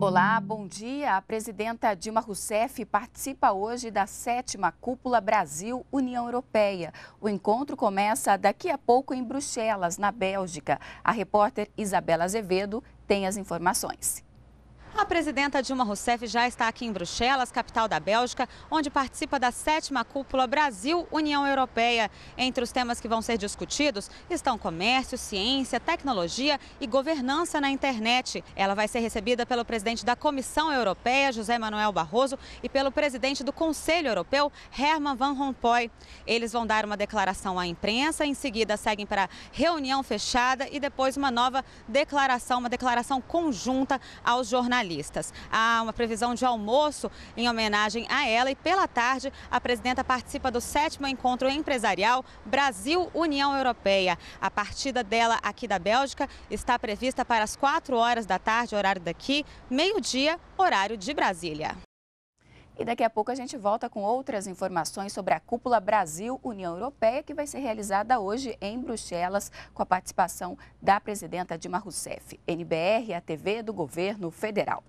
Olá, bom dia. A presidenta Dilma Rousseff participa hoje da sétima cúpula Brasil-União Europeia. O encontro começa daqui a pouco em Bruxelas, na Bélgica. A repórter Isabela Azevedo tem as informações. A presidenta Dilma Rousseff já está aqui em Bruxelas, capital da Bélgica, onde participa da sétima cúpula Brasil-União Europeia. Entre os temas que vão ser discutidos estão comércio, ciência, tecnologia e governança na internet. Ela vai ser recebida pelo presidente da Comissão Europeia, José Manuel Barroso, e pelo presidente do Conselho Europeu, Herman Van Rompuy. Eles vão dar uma declaração à imprensa, em seguida seguem para reunião fechada e depois uma nova declaração, uma declaração conjunta aos jornalistas jornalistas. Há uma previsão de almoço em homenagem a ela e pela tarde a presidenta participa do sétimo encontro empresarial Brasil-União Europeia. A partida dela aqui da Bélgica está prevista para as 4 horas da tarde, horário daqui, meio-dia, horário de Brasília. E daqui a pouco a gente volta com outras informações sobre a cúpula Brasil-União Europeia, que vai ser realizada hoje em Bruxelas, com a participação da presidenta Dilma Rousseff. NBR, a TV do Governo Federal.